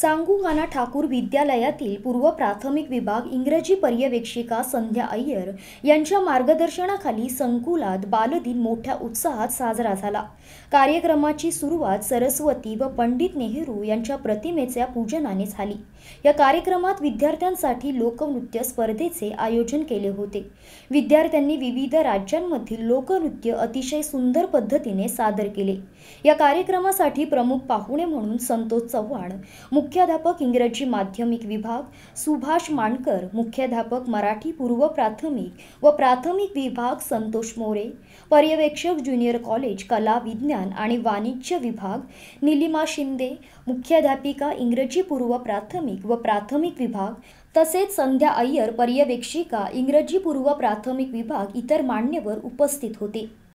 चांगुगाना ठाकूर विद्यालयातील पूर्व प्राथमिक विभाग इंग्रजी पर्यवेक्षिका संध्या अय्यर यांच्या मार्गदर्शनाखाली संकुलात बालदिन मोठ्या उत्साहात साजरा झाला कार्यक्रमाची सुरुवात सरस्वती व पंडित नेहरू यांच्या प्रतिमेच्या पूजनाने झाली या कार्यक्रमात विद्यार्थ्यांसाठी लोकनृत्य स्पर्धेचे आयोजन केले होते विद्यार्थ्यांनी विविध राज्यांमधील लोकनृत्य अतिशय सुंदर पद्धतीने सादर केले या कार्यक्रमासाठी प्रमुख पाहुणे म्हणून संतोष चव्हाण मुख्याध्यापक इंग्रजी माध्यमिक विभाग सुभाष मानकर मुख्याध्यापक मराठी पूर्व प्राथमिक व प्राथमिक विभाग संतोष मोरे पर्यवेक्षक ज्युनियर कॉलेज कला विज्ञान आणि वाणिज्य विभाग निलिमा शिंदे मुख्याध्यापिका इंग्रजी पूर्व प्राथमिक व प्राथमिक विभाग तसेच संध्या अय्यर पर्यवेक्षिका इंग्रजी पूर्व प्राथमिक विभाग इतर मान्यवर उपस्थित होते